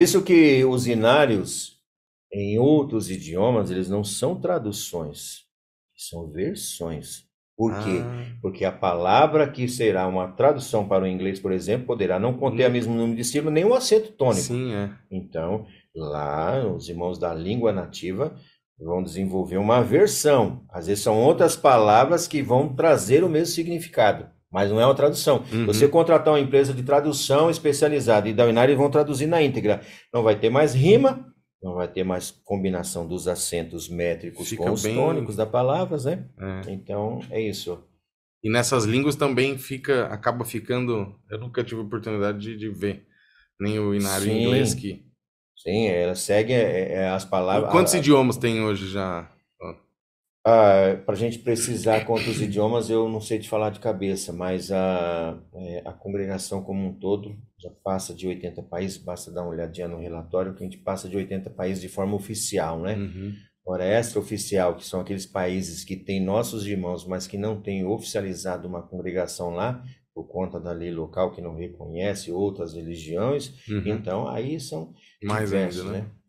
Isso que os inários, em outros idiomas, eles não são traduções, são versões. Por quê? Ah. Porque a palavra que será uma tradução para o inglês, por exemplo, poderá não conter o mesmo número de sílabas nem o um acento tônico. Sim, é. Então, lá, os irmãos da língua nativa vão desenvolver uma versão. Às vezes são outras palavras que vão trazer o mesmo significado mas não é uma tradução. Uhum. Você contratar uma empresa de tradução especializada e da e vão traduzir na íntegra. Não vai ter mais rima, não vai ter mais combinação dos acentos métricos fica com os bem... tônicos da palavras, né? É. Então é isso. E nessas línguas também fica, acaba ficando. Eu nunca tive oportunidade de, de ver nem o Inário em inglês que. Sim, ela segue é, é, as palavras. Quantos a... idiomas tem hoje já? Ah, para a gente precisar quantos idiomas, eu não sei te falar de cabeça, mas a, eh, a congregação como um todo já passa de 80 países, basta dar uma olhadinha no relatório que a gente passa de 80 países de forma oficial, né? Uhum. Ora, extra-oficial, que são aqueles países que têm nossos irmãos, mas que não têm oficializado uma congregação lá, por conta da lei local que não reconhece outras religiões, uhum. então aí são Mais diversos, ainda, né? né?